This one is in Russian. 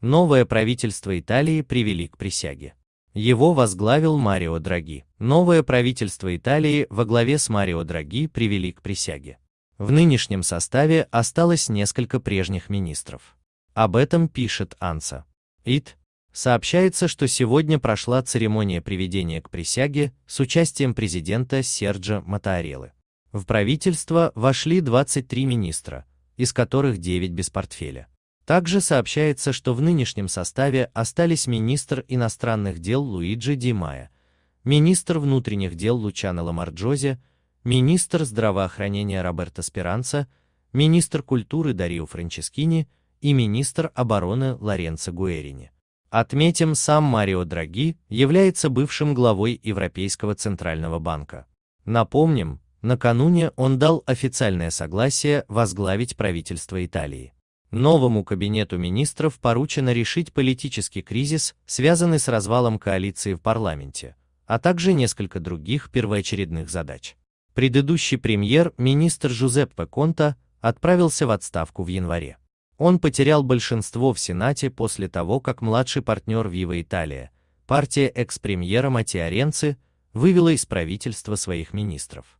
Новое правительство Италии привели к присяге. Его возглавил Марио Драги. Новое правительство Италии во главе с Марио Драги привели к присяге. В нынешнем составе осталось несколько прежних министров. Об этом пишет Анса. ИТ. Сообщается, что сегодня прошла церемония приведения к присяге с участием президента Серджа Матареллы. В правительство вошли 23 министра, из которых 9 без портфеля. Также сообщается, что в нынешнем составе остались министр иностранных дел Луиджи Ди Майя, министр внутренних дел Лучано Ламарджозе, министр здравоохранения Роберто Спиранца, министр культуры Дарио Франческини и министр обороны Лоренцо Гуэрини. Отметим, сам Марио Драги является бывшим главой Европейского Центрального банка. Напомним, накануне он дал официальное согласие возглавить правительство Италии. Новому кабинету министров поручено решить политический кризис, связанный с развалом коалиции в парламенте, а также несколько других первоочередных задач. Предыдущий премьер-министр Жузеппе Конта отправился в отставку в январе. Он потерял большинство в Сенате после того, как младший партнер Вива Италия, партия экс-премьера Матиаренци, вывела из правительства своих министров.